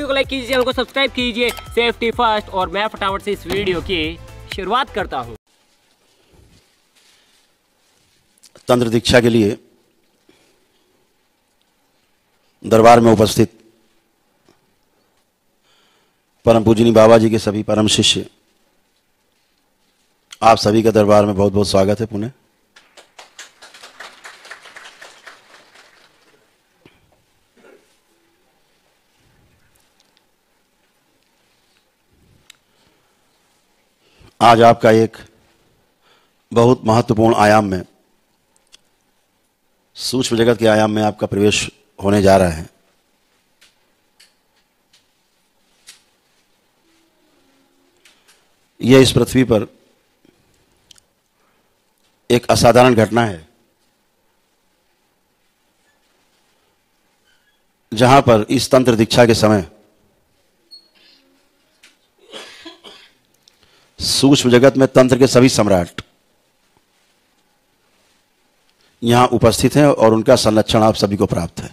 Video को like कीजिए channel को सब्सक्राइब कीजिए सेफ्टी फर्स्ट और मैं फटाफट से इस वीडियो की शुरुआत करता हूँ तंत्र दीक्षा के लिए दरबार में उपस्थित परम पूजनी बाबा जी के सभी परम शिष्य आप सभी का दरबार में बहुत बहुत स्वागत है पुणे आज आपका एक बहुत महत्वपूर्ण आयाम में सूक्ष्म जगत के आयाम में आपका प्रवेश होने जा रहा है यह इस पृथ्वी पर एक असाधारण घटना है जहां पर इस तंत्र दीक्षा के समय सूक्ष्म जगत में तंत्र के सभी सम्राट यहां उपस्थित हैं और उनका संरक्षण आप सभी को प्राप्त है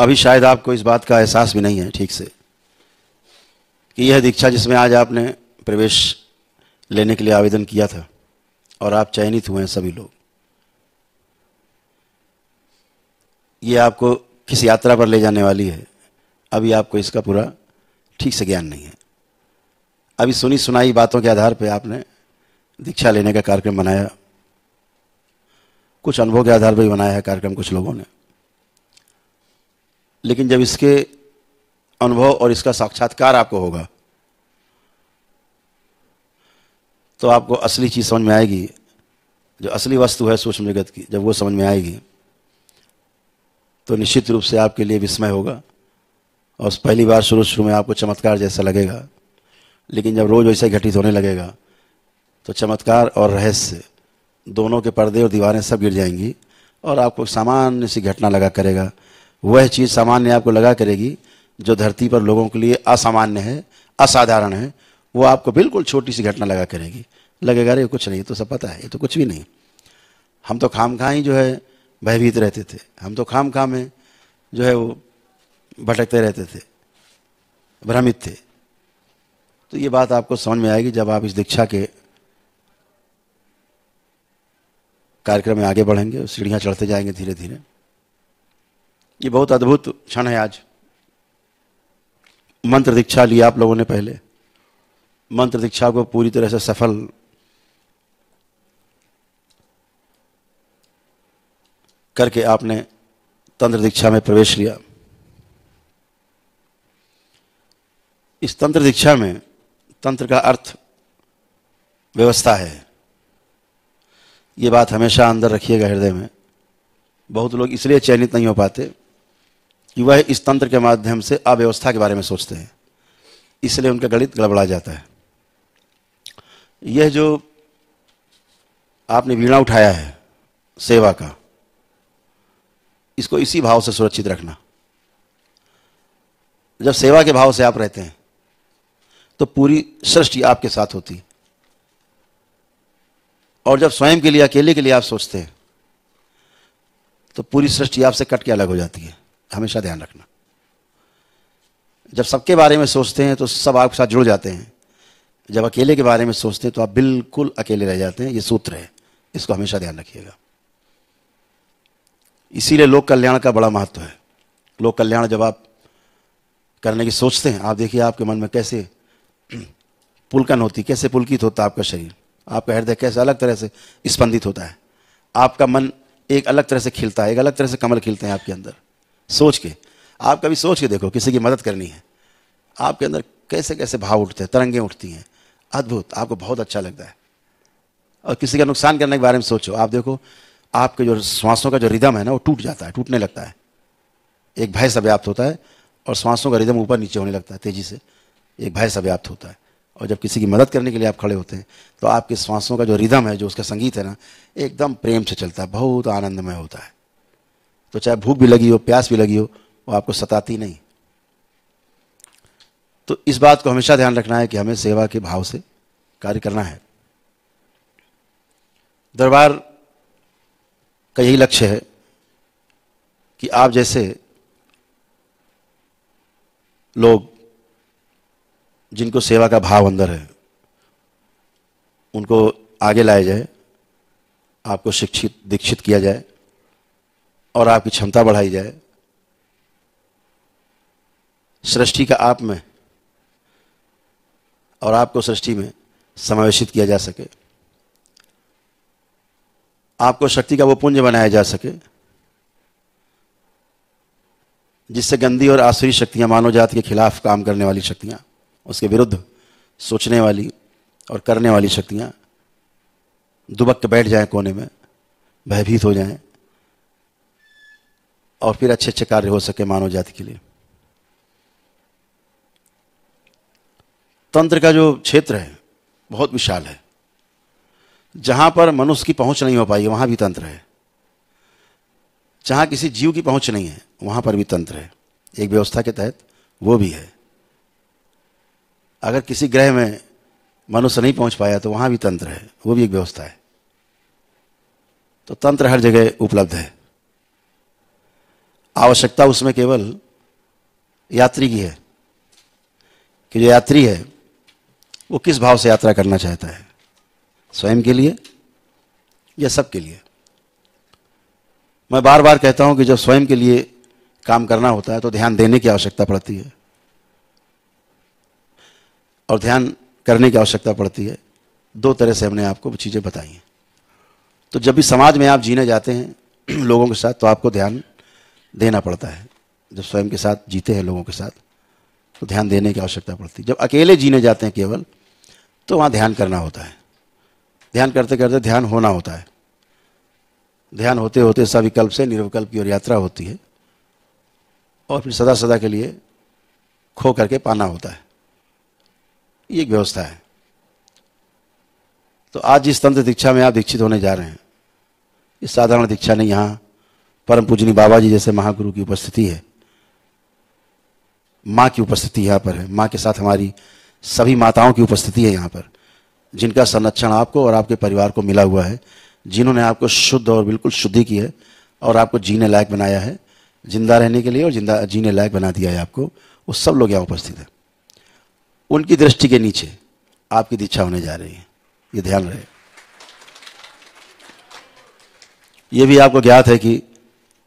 अभी शायद आपको इस बात का एहसास भी नहीं है ठीक से कि यह दीक्षा जिसमें आज आपने प्रवेश लेने के लिए आवेदन किया था और आप चयनित हुए हैं सभी लोग ये आपको किस यात्रा पर ले जाने वाली है अभी आपको इसका पूरा ठीक से ज्ञान नहीं है अभी सुनी सुनाई बातों के आधार पर आपने दीक्षा लेने का कार्यक्रम बनाया कुछ अनुभव के आधार पर ही बनाया है कार्यक्रम कुछ लोगों ने लेकिन जब इसके अनुभव और इसका साक्षात्कार आपको होगा तो आपको असली चीज़ समझ में आएगी जो असली वस्तु है सूक्ष्म जगत की जब वो समझ में आएगी तो निश्चित रूप से आपके लिए विस्मय होगा और पहली बार शुरू शुरू में आपको चमत्कार जैसा लगेगा लेकिन जब रोज़ वैसा घटित होने लगेगा तो चमत्कार और रहस्य दोनों के पर्दे और दीवारें सब गिर जाएंगी और आपको सामान्य सी घटना लगा करेगा वह चीज़ सामान्य आपको लगा करेगी जो धरती पर लोगों के लिए असामान्य है असाधारण है वो आपको बिल्कुल छोटी सी घटना लगा करेगी लगेगा अरे कुछ नहीं तो सब पता है ये तो कुछ भी नहीं हम तो खाम खाई ही जो है भयभीत रहते थे हम तो खाम खाम में जो है वो भटकते रहते थे भ्रमित थे तो ये बात आपको समझ में आएगी जब आप इस दीक्षा के कार्यक्रम में आगे बढ़ेंगे सीढ़ियाँ चढ़ते जाएंगे धीरे धीरे ये बहुत अद्भुत क्षण है आज मंत्र दीक्षा लिया आप लोगों ने पहले मंत्र दीक्षा को पूरी तरह से सफल करके आपने तंत्र दीक्षा में प्रवेश लिया इस तंत्र दीक्षा में तंत्र का अर्थ व्यवस्था है ये बात हमेशा अंदर रखिएगा हृदय में बहुत लोग इसलिए चयनित नहीं हो पाते कि वह इस तंत्र के माध्यम से अव्यवस्था के बारे में सोचते हैं इसलिए उनका गणित गड़बड़ा जाता है यह जो आपने वीणा उठाया है सेवा का इसको इसी भाव से सुरक्षित रखना जब सेवा के भाव से आप रहते हैं तो पूरी सृष्टि आपके साथ होती और जब स्वयं के लिए अकेले के लिए आप सोचते हैं तो पूरी सृष्टि आपसे कट के अलग हो जाती है हमेशा ध्यान रखना जब सबके बारे में सोचते हैं तो सब आपके साथ जुड़ जाते हैं जब अकेले के बारे में सोचते हैं तो आप बिल्कुल अकेले रह जाते हैं ये सूत्र है इसको हमेशा ध्यान रखिएगा इसीलिए लोक कल्याण का बड़ा महत्व है लोक कल्याण जब आप करने की सोचते हैं आप देखिए आपके मन में कैसे पुलकन होती कैसे पुलकित होता आपका शरीर आपका हृदय कैसे अलग तरह से स्पंदित होता है आपका मन एक अलग तरह से खिलता है एक अलग तरह से कमल खिलते हैं आपके अंदर सोच के आप कभी सोच के देखो किसी की मदद करनी है आपके अंदर कैसे कैसे भाव उठते हैं तरंगें उठती हैं अद्भुत आपको बहुत अच्छा लगता है और किसी का नुकसान करने के बारे में सोचो आप देखो आपके जो श्वासों का जो रिदम है ना वो टूट जाता है टूटने लगता है एक भय सा व्याप्त होता है और श्वासों का रिदम ऊपर नीचे होने लगता है तेज़ी से एक भय सा व्याप्त होता है और जब किसी की मदद करने के लिए आप खड़े होते हैं तो आपके श्वासों का जो रिदम है जो उसका संगीत है ना एकदम प्रेम से चलता है बहुत आनंदमय होता है तो चाहे भूख भी लगी हो प्यास भी लगी हो वो आपको सताती नहीं तो इस बात को हमेशा ध्यान रखना है कि हमें सेवा के भाव से कार्य करना है दरबार का यही लक्ष्य है कि आप जैसे लोग जिनको सेवा का भाव अंदर है उनको आगे लाया जाए आपको शिक्षित दीक्षित किया जाए और आपकी क्षमता बढ़ाई जाए सृष्टि का आप में और आपको सृष्टि में समावेशित किया जा सके आपको शक्ति का वो पुंज बनाया जा सके जिससे गंदी और आसुरी शक्तियां मानव जाति के खिलाफ काम करने वाली शक्तियां उसके विरुद्ध सोचने वाली और करने वाली शक्तियां दुबक के बैठ जाएं कोने में भयभीत हो जाएं और फिर अच्छे अच्छे कार्य हो सके मानव जाति के लिए तंत्र का जो क्षेत्र है बहुत विशाल है जहां पर मनुष्य की पहुंच नहीं हो पाई है भी तंत्र है जहां किसी जीव की पहुंच नहीं है वहां पर भी तंत्र है एक व्यवस्था के तहत वो भी है अगर किसी ग्रह में मनुष्य नहीं पहुंच पाया तो वहां भी तंत्र है वो भी एक व्यवस्था है तो तंत्र हर जगह उपलब्ध है आवश्यकता उसमें केवल यात्री की है कि जो यात्री है वो किस भाव से यात्रा करना चाहता है स्वयं के लिए या सबके लिए मैं बार बार कहता हूं कि जब स्वयं के लिए काम करना होता है तो ध्यान देने की आवश्यकता पड़ती है और ध्यान करने की आवश्यकता पड़ती है दो तरह से हमने आपको चीज़ें बताई हैं तो जब भी समाज में आप जीने जाते हैं लोगों के साथ तो आपको ध्यान देना पड़ता है जब स्वयं के साथ जीते हैं लोगों के साथ तो ध्यान देने की आवश्यकता पड़ती है जब अकेले जीने जाते हैं केवल तो वहाँ ध्यान करना होता है ध्यान करते करते ध्यान होना होता है ध्यान होते होते सविकल्प से निर्विकल्प की ओर यात्रा होती है और फिर सदा सदा के लिए खो करके पाना होता है ये एक व्यवस्था है तो आज जिस तंत्र दीक्षा में आप दीक्षित होने जा रहे हैं ये साधारण दीक्षा नहीं यहाँ परम पूजनी बाबा जी जैसे महागुरु की उपस्थिति है माँ की उपस्थिति यहाँ पर है माँ के साथ हमारी सभी माताओं की उपस्थिति है यहाँ पर जिनका संरक्षण आपको और आपके परिवार को मिला हुआ है जिन्होंने आपको शुद्ध और बिल्कुल शुद्धि की है और आपको जीने लायक बनाया है जिंदा रहने के लिए और जिंदा जीने लायक बना दिया है आपको वो सब लोग यहाँ उपस्थित हैं उनकी दृष्टि के नीचे आपकी दीक्षा होने जा रही है ये ध्यान रहे ये भी आपको ज्ञात है कि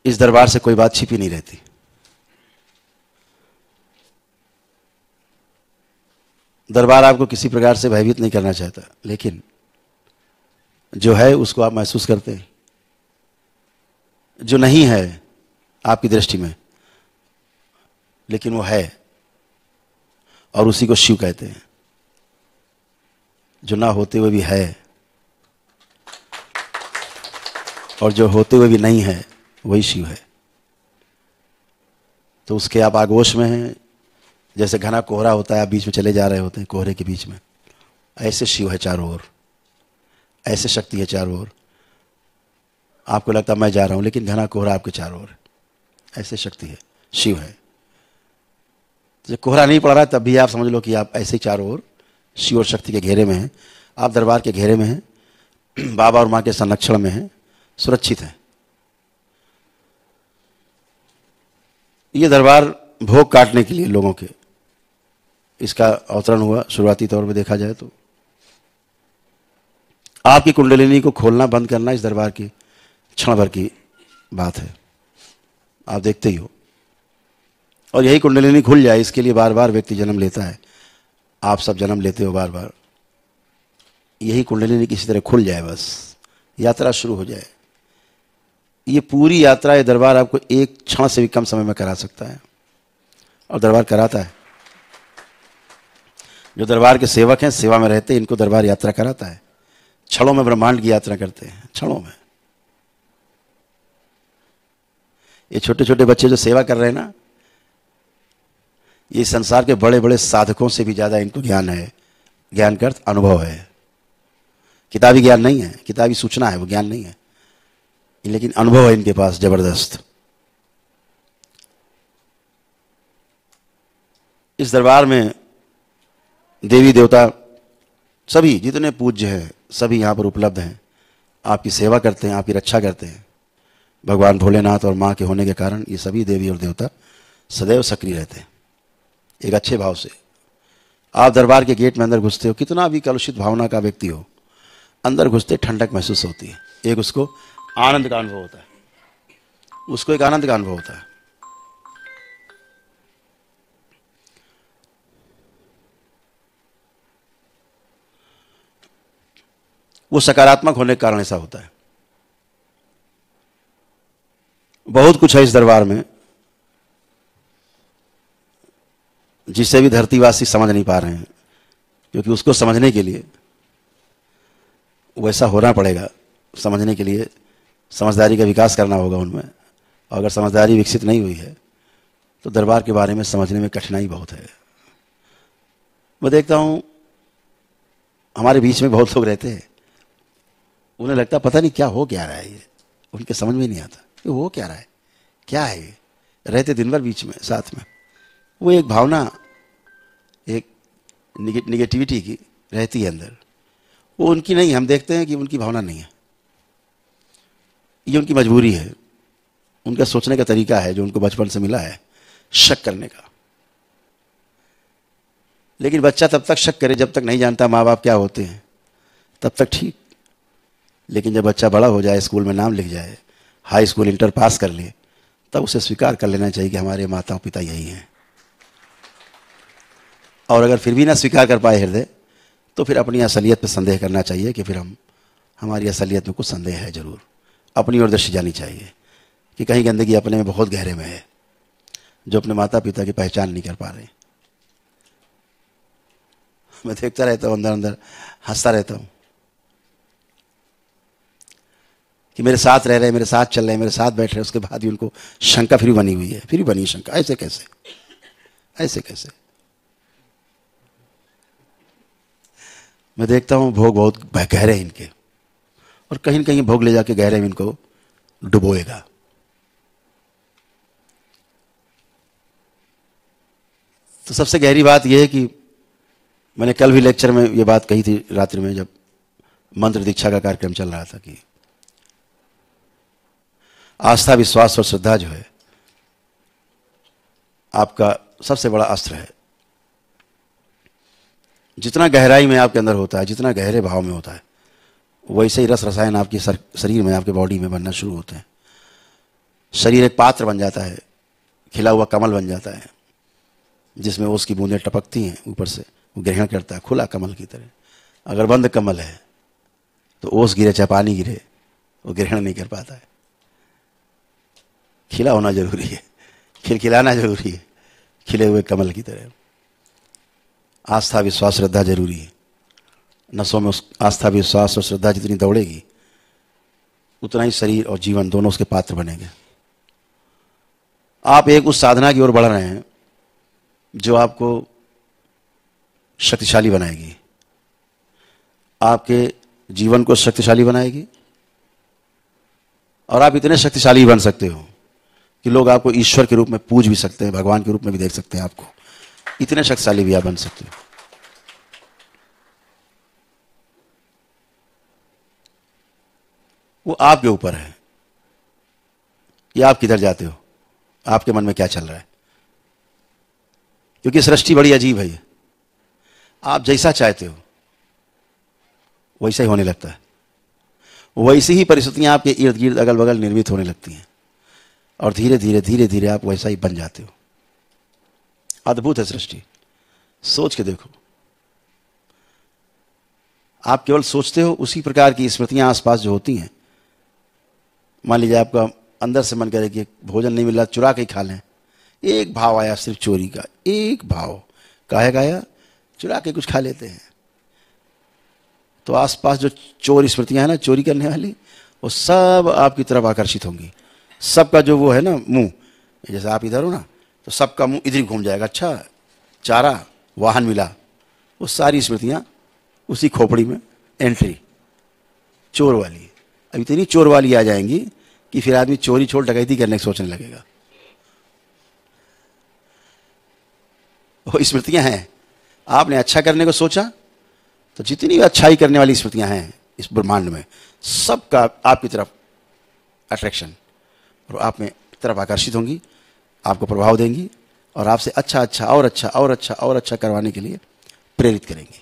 इस दरबार से कोई बात छिपी नहीं रहती दरबार आपको किसी प्रकार से भयभीत नहीं करना चाहता लेकिन जो है उसको आप महसूस करते हैं जो नहीं है आपकी दृष्टि में लेकिन वो है और उसी को शिव कहते हैं जो ना होते हुए भी है और जो होते हुए भी नहीं है वही शिव है तो उसके आप आगोश में हैं जैसे घना कोहरा होता है आप बीच में चले जा रहे होते हैं कोहरे के बीच में ऐसे शिव है चारों ओर ऐसे शक्ति है चारों ओर आपको लगता है मैं जा रहा हूं लेकिन घना कोहरा आपके चारों ओर ऐसे शक्ति है शिव है जब कोहरा नहीं पड़ रहा तब भी आप समझ लो कि आप ऐसे चारों ओर शिव और शक्ति के घेरे में हैं आप दरबार के घेरे में हैं बाबा और माँ के संरक्षण में हैं सुरक्षित हैं ये दरबार भोग काटने के लिए लोगों के इसका अवतरण हुआ शुरुआती तौर पर देखा जाए तो आपकी कुंडलिनी को खोलना बंद करना इस दरबार की क्षण भर की बात है आप देखते ही हो और यही कुंडलिनी खुल जाए इसके लिए बार बार व्यक्ति जन्म लेता है आप सब जन्म लेते हो बार बार यही कुंडलिनी किसी तरह खुल जाए बस यात्रा शुरू हो जाए ये पूरी यात्रा ये दरबार आपको एक क्षण से भी कम समय में करा सकता है और दरबार कराता है जो दरबार के सेवक हैं सेवा में रहते हैं इनको दरबार यात्रा कराता है छड़ों में ब्रह्मांड की यात्रा करते हैं छड़ों में ये छोटे छोटे बच्चे जो सेवा कर रहे हैं ना ये संसार के बड़े बड़े साधकों से भी ज़्यादा इनको ज्ञान है ज्ञान का अर्थ अनुभव है किताबी ज्ञान नहीं है किताबी सूचना है वो ज्ञान नहीं है लेकिन अनुभव है इनके पास जबरदस्त इस दरबार में देवी देवता सभी जितने पूज्य हैं सभी यहाँ पर उपलब्ध हैं आपकी सेवा करते हैं आपकी रक्षा करते हैं भगवान भोलेनाथ और माँ के होने के कारण ये सभी देवी और देवता सदैव सक्रिय रहते हैं एक अच्छे भाव से आप दरबार के गेट में अंदर घुसते हो कितना भी कलुषित भावना का व्यक्ति हो अंदर घुसते ठंडक महसूस होती है एक उसको आनंद का अनुभव होता है उसको एक आनंद का अनुभव होता है वो सकारात्मक होने के कारण ऐसा होता है बहुत कुछ है इस दरबार में जिसे भी धरतीवासी समझ नहीं पा रहे हैं क्योंकि उसको समझने के लिए वैसा होना पड़ेगा समझने के लिए समझदारी का विकास करना होगा उनमें और अगर समझदारी विकसित नहीं हुई है तो दरबार के बारे में समझने में कठिनाई बहुत है मैं देखता हूँ हमारे बीच में बहुत लोग रहते हैं उन्हें लगता पता नहीं क्या हो क्या रहा है ये उनके समझ में नहीं आता कि हो क्या रहा है क्या है ये रहते दिन भर बीच में साथ में वो एक भावना एक निगेटिविटी की रहती है अंदर वो उनकी नहीं हम देखते हैं कि उनकी भावना नहीं है ये उनकी मजबूरी है उनका सोचने का तरीका है जो उनको बचपन से मिला है शक करने का लेकिन बच्चा तब तक शक करे जब तक नहीं जानता माँ बाप क्या होते हैं तब तक ठीक लेकिन जब बच्चा बड़ा हो जाए स्कूल में नाम लिख जाए हाई स्कूल इंटर पास कर ले तब उसे स्वीकार कर लेना चाहिए कि हमारे माता पिता यही हैं और अगर फिर भी ना स्वीकार कर पाए हृदय तो फिर अपनी असलियत पर संदेह करना चाहिए कि फिर हम हमारी असलियत में कुछ संदेह है ज़रूर अपनी ओर दृष्टि जानी चाहिए कि कहीं गंदगी अपने में बहुत गहरे में है जो अपने माता पिता की पहचान नहीं कर पा रहे मैं देखता रहता हूँ अंदर अंदर हंसता रहता हूँ कि मेरे साथ रह रहे मेरे साथ चल रहे मेरे साथ बैठ रहे हैं उसके बाद भी उनको शंका फिर बनी हुई है फिर भी बनी शंका ऐसे कैसे ऐसे कैसे मैं देखता हूँ भोग बहुत गहरे हैं इनके और कहीं ना कहीं भोग ले जाके गहरे इनको डुबोएगा तो सबसे गहरी बात यह है कि मैंने कल भी लेक्चर में ये बात कही थी रात्रि में जब मंत्र दीक्षा का कार्यक्रम चल रहा था कि आस्था विश्वास और श्रद्धा जो है आपका सबसे बड़ा अस्त्र है जितना गहराई में आपके अंदर होता है जितना गहरे भाव में होता है वैसे ही रस रसायन आपके शरीर में आपके बॉडी में बनना शुरू होते हैं शरीर एक पात्र बन जाता है खिला हुआ कमल बन जाता है जिसमें ओस की बूंदें टपकती हैं ऊपर से वो ग्रहण करता है खुला कमल की तरह अगर बंद कमल है तो ओस गिरे चाहे पानी गिरे वो ग्रहण नहीं कर पाता है खिला होना जरूरी है खिलखिलाना जरूरी है खिले हुए कमल की तरह आस्था विश्वास श्रद्धा जरूरी है नसों में उस आस्था विश्वास और श्रद्धा जितनी दौड़ेगी उतना ही शरीर और जीवन दोनों उसके पात्र बनेंगे आप एक उस साधना की ओर बढ़ रहे हैं जो आपको शक्तिशाली बनाएगी आपके जीवन को शक्तिशाली बनाएगी और आप इतने शक्तिशाली बन सकते हो कि लोग आपको ईश्वर के रूप में पूज भी सकते हैं भगवान के रूप में भी देख सकते हैं आपको इतने शक्तिशाली भी आप बन सकते हो वो आपके ऊपर है या आप किधर जाते हो आपके मन में क्या चल रहा है क्योंकि सृष्टि बड़ी अजीब है आप जैसा चाहते हो वैसा ही होने लगता है वैसी ही परिस्थितियां आपके इर्द गिर्द अगल बगल निर्मित होने लगती हैं और धीरे धीरे धीरे धीरे आप वैसा ही बन जाते हो अद्भुत है सृष्टि सोच के देखो आप केवल सोचते हो उसी प्रकार की स्मृतियां आसपास जो होती हैं मान लीजिए आपका अंदर से मन करे कि भोजन नहीं मिला चुरा के खा लें एक भाव आया सिर्फ चोरी का एक भाव काहे का आया चुरा के कुछ खा लेते हैं तो आसपास जो चोर स्मृतियां हैं ना चोरी करने वाली वो सब आपकी तरफ आकर्षित होंगी सबका जो वो है ना मुंह जैसे आप इधर हो ना तो सबका मुंह इधर ही घूम जाएगा अच्छा चारा वाहन मिला वो सारी स्मृतियाँ उसी खोपड़ी में एंट्री चोर वाली अब इतनी चोर वाली आ जाएंगी कि फिर आदमी चोरी छोड़ डकैती करने की सोचने लगेगा वो स्मृतियाँ हैं आपने अच्छा करने को सोचा तो जितनी भी अच्छाई करने वाली स्मृतियाँ हैं इस ब्रह्मांड में सबका आपकी तरफ अट्रैक्शन और आप में तरफ आकर्षित होंगी आपको प्रभाव देंगी और आपसे अच्छा अच्छा और अच्छा और अच्छा और अच्छा करवाने के लिए प्रेरित करेंगी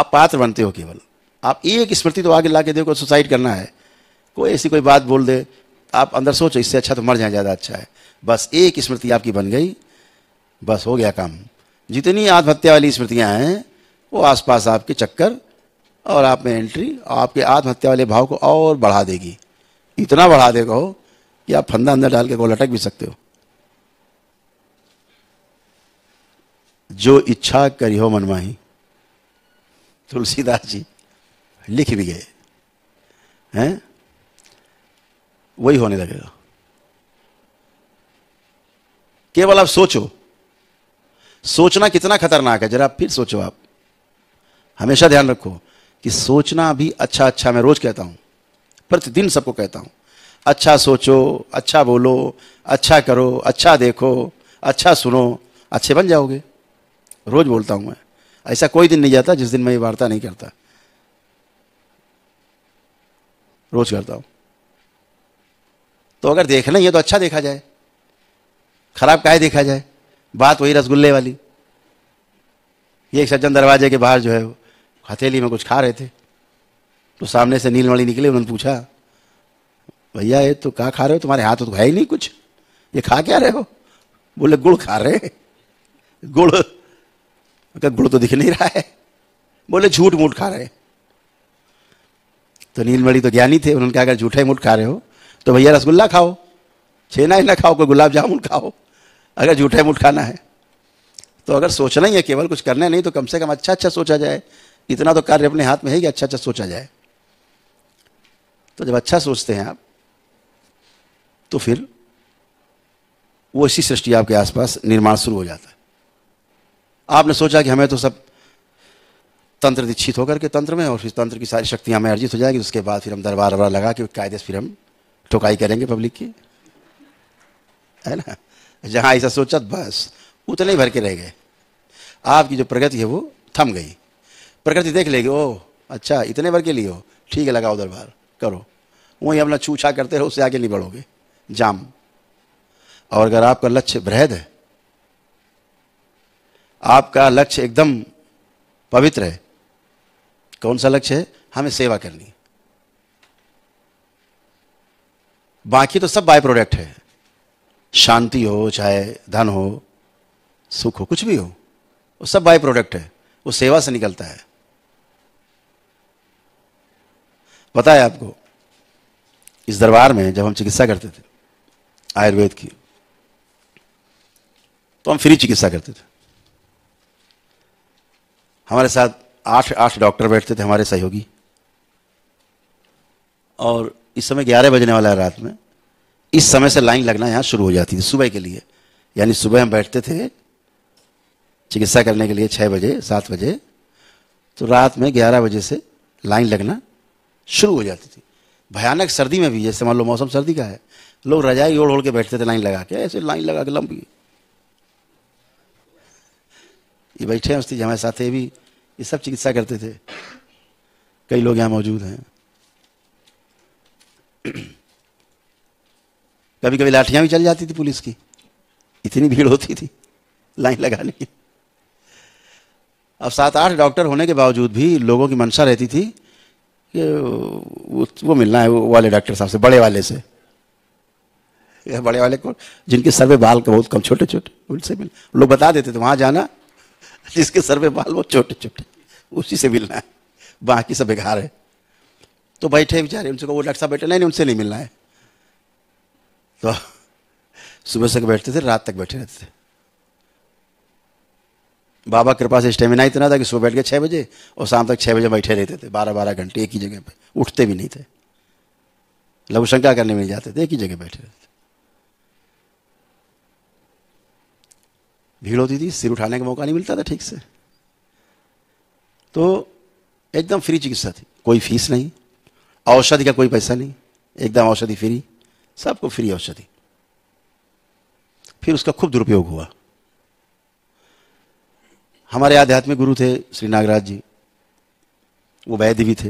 आप पात्र बनते हो केवल आप एक स्मृति तो आगे ला के देखो सुसाइड करना है कोई ऐसी कोई बात बोल दे आप अंदर सोचो इससे अच्छा तो मर जाए ज़्यादा अच्छा है बस एक स्मृति आपकी बन गई बस हो गया काम जितनी आत्महत्या वाली स्मृतियाँ हैं वो आसपास आपके चक्कर और आप में एंट्री आपके आत्महत्या वाले भाव को और बढ़ा देगी इतना बढ़ा देगा हो कि आप फंदा अंदर डाल के गोल अटक भी सकते हो जो इच्छा करी हो मनमाही तुलसीदास जी लिख भी गए हैं वही होने लगेगा केवल आप सोचो सोचना कितना खतरनाक है जरा फिर सोचो आप हमेशा ध्यान रखो कि सोचना भी अच्छा अच्छा मैं रोज कहता हूं प्रतिदिन सबको कहता हूँ अच्छा सोचो अच्छा बोलो अच्छा करो अच्छा देखो अच्छा सुनो अच्छे बन जाओगे रोज बोलता हूँ मैं ऐसा कोई दिन नहीं जाता जिस दिन मैं ये वार्ता नहीं करता रोज करता हूँ तो अगर देखना ये तो अच्छा देखा जाए खराब काहे देखा जाए बात वही रसगुल्ले वाली ये एक सज्जन दरवाजे के बाहर जो है हथेली में कुछ खा रहे थे तो सामने से नीलमणी निकले उन्होंने पूछा भैया ये तो कहा खा रहे हो तुम्हारे हाथ तो है ही नहीं कुछ ये खा क्या रहे हो बोले गुड़ खा रहे गुड़ कहा गुड़ तो दिख नहीं रहा है बोले झूठ मूठ खा रहे तो नीलमणि तो ज्ञानी थे उन्होंने कहा अगर झूठे मूठ खा रहे हो तो भैया रसगुल्ला खाओ छेना ही ना खाओ कोई गुलाब जामुन खाओ अगर झूठे मूठ खाना है तो अगर सोचना ही है केवल कुछ करना है नहीं तो कम से कम अच्छा अच्छा सोचा जाए इतना तो कार्य अपने हाथ में है कि अच्छा अच्छा सोचा जाए तो जब अच्छा सोचते हैं आप तो फिर वो इसी सृष्टि आपके आसपास निर्माण शुरू हो जाता है आपने सोचा कि हमें तो सब तंत्र दीक्षित होकर के तंत्र में और फिर तंत्र की सारी शक्तियाँ हमें अर्जित हो जाएगी उसके बाद फिर हम दरबार वरबार लगा के कायदे फिर हम ठोकाई करेंगे पब्लिक की है ना जहाँ ऐसा सोचा बस उतने ही भर के रह गए आपकी जो प्रगति है वो थम गई प्रगति देख लेगी ओह अच्छा इतने भर के लिए हो ठीक है लगाओ दरबार करो वहीं अपना छूछा करते रहो उससे आगे नहीं बढ़ोगे जाम और अगर आपका लक्ष्य बृहद है आपका लक्ष्य एकदम पवित्र है कौन सा लक्ष्य है हमें सेवा करनी बाकी तो सब बाय प्रोडक्ट है शांति हो चाहे धन हो सुख हो कुछ भी हो वो सब बाय प्रोडक्ट है वो सेवा से निकलता है पता है आपको इस दरबार में जब हम चिकित्सा करते थे आयुर्वेद की तो हम फ्री चिकित्सा करते थे हमारे साथ आठ आठ डॉक्टर बैठते थे हमारे सहयोगी और इस समय ग्यारह बजने वाला है रात में इस समय से लाइन लगना यहाँ शुरू हो जाती थी सुबह के लिए यानी सुबह हम बैठते थे चिकित्सा करने के लिए छः बजे सात बजे तो रात में ग्यारह बजे से लाइन लगना शुरू हो जाती थी भयानक सर्दी में भी जैसे मान लो मौसम सर्दी का है लोग रजाई ओढ़ ओढ़ के बैठते थे लाइन लगा के ऐसे लाइन लगा के लंबी ये बैठे हैं हमारे साथ ये भी ये सब चिकित्सा करते थे कई लोग यहाँ मौजूद हैं कभी कभी लाठियां भी चल जाती थी पुलिस की इतनी भीड़ होती थी लाइन लगाने की अब सात आठ डॉक्टर होने के बावजूद भी लोगों की मंशा रहती थी कि वो, वो मिलना है वो वाले डॉक्टर साहब से बड़े वाले से बड़े वाले को जिनके सर्वे बाल का बहुत कम छोटे छोटे उनसे मिल लोग बता देते थे वहाँ जाना जिसके सर्वे बाल बहुत छोटे छोटे उसी से मिलना है बाकी सब बेकार है तो बैठे बेचारे उनसे वो डॉक्टर साहब बैठे नहीं नहीं उनसे नहीं मिलना है तो सुबह से बैठते थे रात तक बैठे रहते थे बाबा कृपा से स्टेमिना इतना था कि सुबह बैठ के छः बजे और शाम तक छः बजे बैठे रहते थे बारह बारह घंटे एक ही जगह पे उठते भी नहीं थे लघुशंका करने में नहीं जाते थे एक ही जगह बैठे रहते थे भीड़ होती थी सिर उठाने का मौका नहीं मिलता था ठीक से तो एकदम फ्री चिकित्सा थी कोई फीस नहीं औषधि का कोई पैसा नहीं एकदम औषधि फ्री सबको फ्री औषधि फिर उसका खूब दुरुपयोग हुआ हमारे आध्यात्मिक गुरु थे श्री नागराज जी वो वैद्य भी थे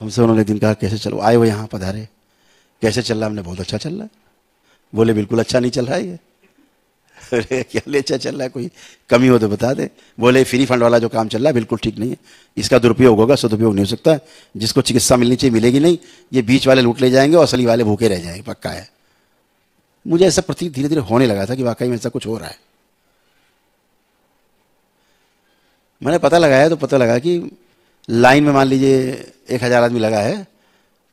हमसे उन्होंने दिन कहा कैसे चलो आए हो यहाँ पधारे कैसे चल रहा हमने बहुत अच्छा चल रहा है बोले बिल्कुल अच्छा नहीं चल रहा है ये अरे क्या ले अच्छा चल रहा है कोई कमी हो तो बता दे बोले फ्री फंड वाला जो काम चल रहा है बिल्कुल ठीक नहीं है इसका दुरुपयोग होगा सदुपयोग नहीं हो सकता है जिसको चिकित्सा मिलनी चाहिए मिलेगी नहीं ये बीच वाले लूट ले जाएंगे और असली वाले भूखे रह जाएंगे पक्का है मुझे ऐसा प्रतीक धीरे धीरे होने लगा था कि वाकई में ऐसा कुछ हो रहा है मैंने पता लगाया तो पता लगा कि लाइन में मान लीजिए एक हज़ार आदमी लगा है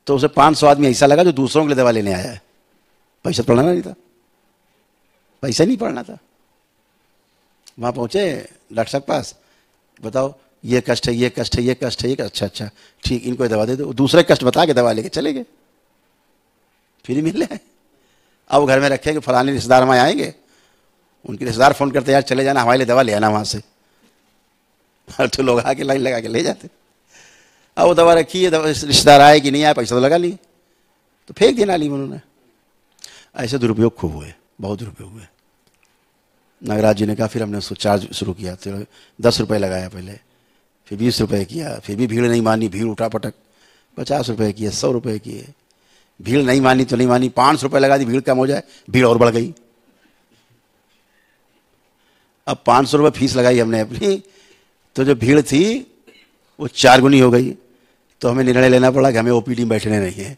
तो उसे पाँच सौ आदमी ऐसा लगा जो दूसरों के लिए दवा लेने आया है पैसा तो पढ़ना नहीं था पैसा नहीं पढ़ना था वहाँ पहुँचे डॉक्टर साहब पास बताओ ये कष्ट है ये कष्ट है ये कष्ट है ये कष्ट अच्छा अच्छा ठीक इनको दवा दे दो दूसरे कष्ट बता के दवा लेके चले गए फिर मिल रहे अब घर में रखेंगे फलाने रिश्तेदार वहाँ आएंगे उनके रिश्तेदार फ़ोन करते यार चले जाना हमारे लिए दवा ले आना वहाँ से तो लोग आके लाइन लगा के ले जाते अब वो दवा रखी है दवा रिश्तेदार आए कि नहीं आए पैसा तो लगा लिए तो फेंक दिया नाली में उन्होंने ऐसे दुरुपयोग खूब हुए बहुत दुरुपयोग हुए नागराज जी ने कहा फिर हमने उसको चार्ज शुरू किया तो दस रुपये लगाया पहले फिर बीस रुपये किया फिर भी भीड़ नहीं मानी भीड़ उठा पटक पचास रुपये किए सौ रुपये किए भीड़ नहीं मानी तो नहीं मानी पाँच रुपये लगा दी भीड़ कम हो जाए भीड़ और बढ़ गई अब पाँच सौ रुपये फीस लगाई हमने अपनी तो जो भीड़ थी वो चार गुनी हो गई तो हमें निर्णय लेना पड़ा कि हमें ओपीडी में बैठने नहीं है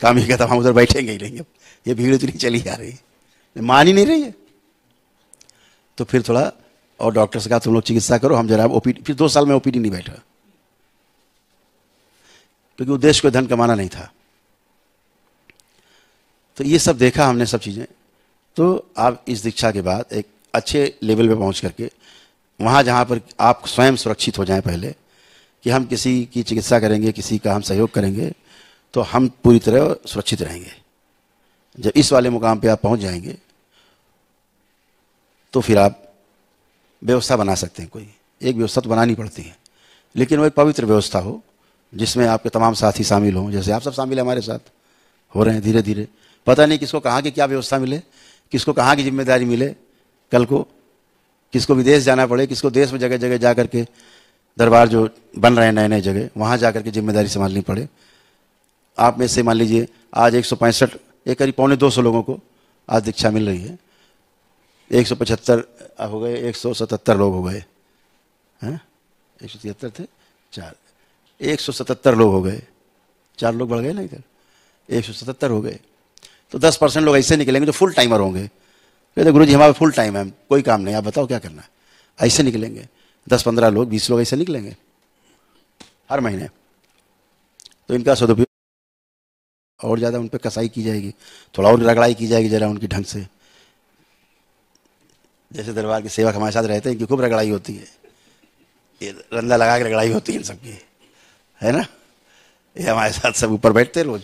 काम ही कहता हम उधर बैठेंगे ही लेंगे ये भीड़ इतनी चली आ रही है मान ही नहीं रही है तो फिर थोड़ा और डॉक्टर से कहा तुम लोग चिकित्सा करो हम जरा ओपीडी फिर दो साल में ओपीडी नहीं बैठा क्योंकि उद्देश्य को धन कमाना नहीं था तो ये सब देखा हमने सब चीज़ें तो आप इस दीक्षा के बाद एक अच्छे लेवल पे पहुंच करके वहाँ जहाँ पर आप स्वयं सुरक्षित हो जाएं पहले कि हम किसी की चिकित्सा करेंगे किसी का हम सहयोग करेंगे तो हम पूरी तरह सुरक्षित रहेंगे जब इस वाले मुकाम पे आप पहुँच जाएंगे तो फिर आप व्यवस्था बना सकते हैं कोई एक व्यवस्था तो बनानी पड़ती है लेकिन वो एक पवित्र व्यवस्था हो जिसमें आपके तमाम साथी शामिल हों जैसे आप सब शामिल हैं हमारे साथ हो रहे हैं धीरे धीरे पता नहीं किसको कहाँ की क्या व्यवस्था मिले किसको कहाँ की जिम्मेदारी मिले कल को किसको विदेश जाना पड़े किसको देश में जगह जगह जा करके दरबार जो बन रहे हैं नए नए जगह वहाँ जा करके जिम्मेदारी संभालनी पड़े आप में से मान लीजिए आज एक सौ पैंसठ एक करीब पौने दो सौ लोगों को आज दीक्षा मिल रही है एक सौ पचहत्तर हो गए एक सौ सतहत्तर लोग हो गए हैं एक सौ तिहत्तर थे चार एक सौ सतहत्तर लोग हो गए चार लोग बढ़ गए ना इधर एक सौ सतहत्तर हो गए तो दस परसेंट लोग ऐसे निकलेंगे जो फुल टाइमर होंगे कहते गुरु जी हमारे फुल टाइम है कोई काम नहीं आप बताओ क्या करना है ऐसे निकलेंगे दस पंद्रह लोग बीस लोग ऐसे निकलेंगे हर महीने तो इनका सदुपयोग और ज़्यादा उन पर कसाई की जाएगी थोड़ा और रगड़ाई की जाएगी ज़रा उनकी ढंग से जैसे दरबार के सेवक हमारे साथ रहते हैं इनकी खूब रगड़ाई होती है ये रंदा लगा के रगड़ाई होती है इन सबकी है ना ये हमारे साथ सब ऊपर बैठते हैं रोज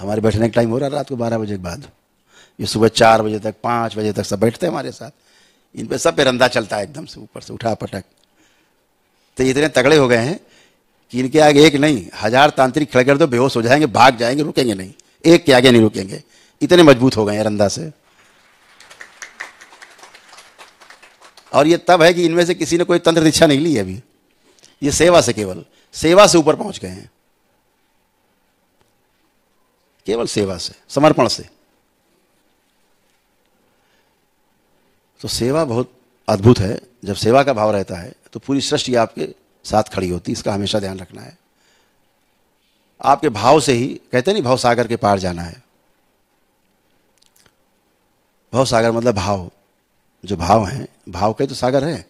हमारे बैठने का टाइम हो रहा है रात को बारह बजे के बाद ये सुबह चार बजे तक पाँच बजे तक सब बैठते हैं हमारे साथ इन पर सब पे रंधा चलता है एकदम से ऊपर से उठा पटक तो इतने तगड़े हो गए हैं कि इनके आगे एक नहीं हजार तांत्रिक खड़े कर दो तो बेहोश हो जाएंगे भाग जाएंगे रुकेंगे नहीं एक के आगे नहीं रुकेंगे इतने मजबूत हो गए हैं रंधा से और ये तब है कि इनमें से किसी ने कोई तंत्र दीक्षा नहीं ली अभी ये सेवा से केवल सेवा से ऊपर पहुंच गए हैं केवल सेवा से समर्पण से तो सेवा बहुत अद्भुत है जब सेवा का भाव रहता है तो पूरी सृष्टि आपके साथ खड़ी होती इसका हमेशा ध्यान रखना है आपके भाव से ही कहते नहीं भाव सागर के पार जाना है भाव सागर मतलब भाव जो भाव हैं भाव के तो सागर है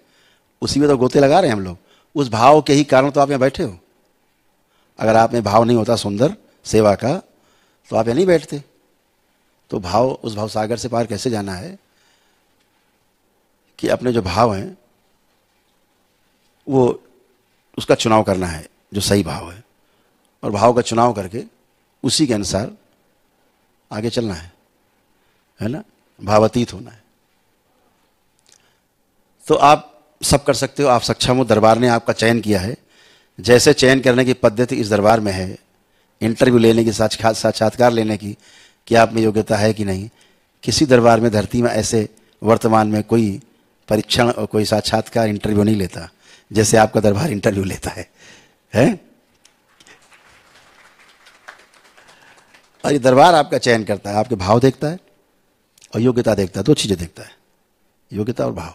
उसी में तो गोते लगा रहे हैं हम लोग उस भाव के ही कारण तो आप यहाँ बैठे हो अगर आप में भाव नहीं होता सुंदर सेवा का तो आप यहाँ नहीं बैठते तो भाव उस भाव सागर से पार कैसे जाना है कि अपने जो भाव हैं वो उसका चुनाव करना है जो सही भाव है और भाव का चुनाव करके उसी के अनुसार आगे चलना है है ना भावातीत होना है तो आप सब कर सकते हो आप सक्षम हो दरबार ने आपका चयन किया है जैसे चयन करने की पद्धति इस दरबार में है इंटरव्यू लेने की साक्षात्कार लेने की कि आप में योग्यता है कि नहीं किसी दरबार में धरती में ऐसे वर्तमान में कोई परीक्षण और कोई साक्षात्कार इंटरव्यू नहीं लेता जैसे आपका दरबार इंटरव्यू लेता है हैं और ये दरबार आपका चयन करता है आपके भाव देखता है और योग्यता देखता है दो चीज़ें देखता है योग्यता और भाव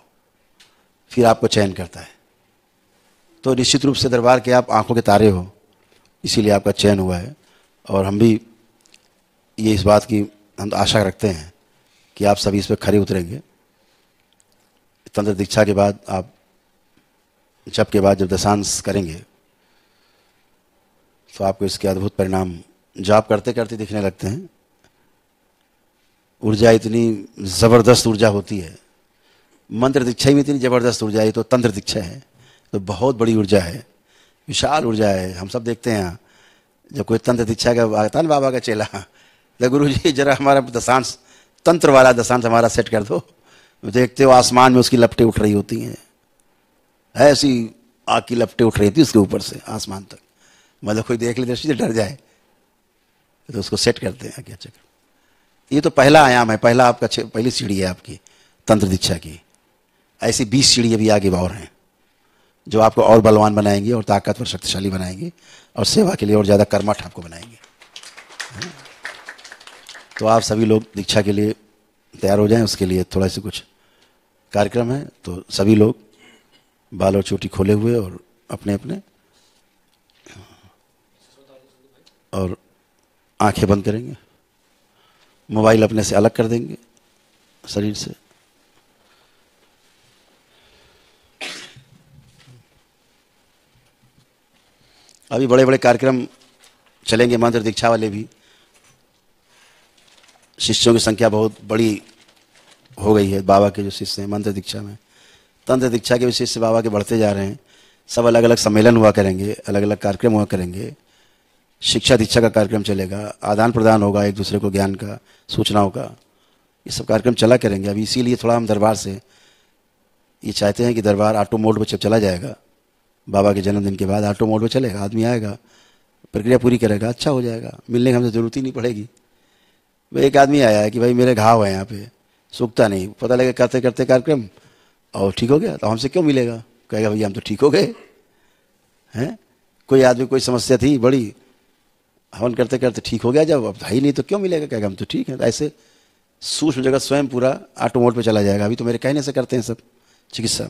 फिर आपको चयन करता है तो निश्चित रूप से दरबार के आप आंखों के तारे हो इसीलिए आपका चयन हुआ है और हम भी ये इस बात की हम आशा रखते हैं कि आप सभी इस पर खड़े उतरेंगे तंत्र दीक्षा के बाद आप जप के बाद जब दशांश करेंगे तो आपको इसके अद्भुत परिणाम जाप करते करते दिखने लगते हैं ऊर्जा इतनी ज़बरदस्त ऊर्जा होती है मंत्र दीक्षा में इतनी ज़बरदस्त ऊर्जा है तो तंत्र दीक्षा है तो बहुत बड़ी ऊर्जा है विशाल ऊर्जा है हम सब देखते हैं जब कोई तंत्र दीक्षा का आता ना बाबा का चेला तो गुरु जी जरा हमारा दशांश तंत्र वाला दशांश हमारा सेट कर दो देखते हो आसमान में उसकी लपटें उठ रही होती हैं ऐसी आग की लपटें उठ रही थी उसके ऊपर से आसमान तक मतलब कोई देख ले दृष्टि से डर जाए तो उसको सेट करते हैं आगे चक्र अच्छा। ये तो पहला आयाम है पहला आपका पहली सीढ़ी है आपकी तंत्र दीक्षा की ऐसी बीस सीढ़ी अभी आगे और हैं जो आपको और बलवान बनाएंगे और ताकतवर शक्तिशाली बनाएंगे और सेवा के लिए और ज़्यादा कर्मठ आपको बनाएंगे हाँ। तो आप सभी लोग दीक्षा के लिए तैयार हो जाएं उसके लिए थोड़ा सा कुछ कार्यक्रम है तो सभी लोग बाल और चोटी खोले हुए और अपने अपने और आंखें बंद करेंगे मोबाइल अपने से अलग कर देंगे शरीर से अभी बड़े बड़े कार्यक्रम चलेंगे मंत्र दीक्षा वाले भी शिष्यों की संख्या बहुत बड़ी हो गई है बाबा के जो शिष्य हैं मंत्र दीक्षा में तंत्र दीक्षा के भी शिष्य बाबा के बढ़ते जा रहे हैं सब अलग अलग सम्मेलन हुआ करेंगे अलग अलग कार्यक्रम हुआ करेंगे शिक्षा दीक्षा का कार्यक्रम चलेगा आदान प्रदान होगा एक दूसरे को ज्ञान का सूचनाओं का ये सब कार्यक्रम चला करेंगे अभी इसीलिए थोड़ा हम दरबार से ये चाहते हैं कि दरबार ऑटो मोड पर चला जाएगा बाबा के जन्मदिन के बाद ऑटो मोड पर चलेगा आदमी आएगा प्रक्रिया पूरी करेगा अच्छा हो जाएगा मिलने की हमसे ज़रूरत ही नहीं पड़ेगी भाई एक आदमी आया है कि भाई मेरे घाव है यहाँ पे सूखता नहीं पता लगे करते करते कार्यक्रम और ठीक हो गया तो हमसे क्यों मिलेगा कहेगा भैया हम तो ठीक हो गए हैं कोई आदमी कोई समस्या थी बड़ी हवन करते करते ठीक हो गया जब अब ही नहीं तो क्यों मिलेगा कहेगा हम तो ठीक है तो ऐसे सूक्ष्म जगह स्वयं पूरा ऑटो मोड पर चला जाएगा अभी तो मेरे कहने से करते हैं सब चिकित्सा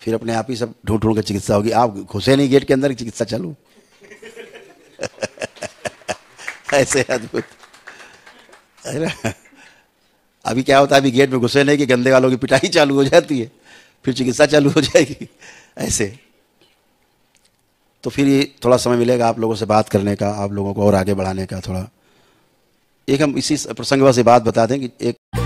फिर अपने आप ही सब ढूंढ ढूंढ कर चिकित्सा होगी आप घुसे नहीं गेट के अंदर चिकित्सा चलो ऐसे अद्भुत अभी क्या होता है अभी गेट में घुसे नहीं कि गंदे वालों की पिटाई चालू हो जाती है फिर चिकित्सा चालू हो जाएगी ऐसे तो फिर ये थोड़ा समय मिलेगा आप लोगों से बात करने का आप लोगों को और आगे बढ़ाने का थोड़ा एक हम इसी प्रसंग से बात बता दें कि एक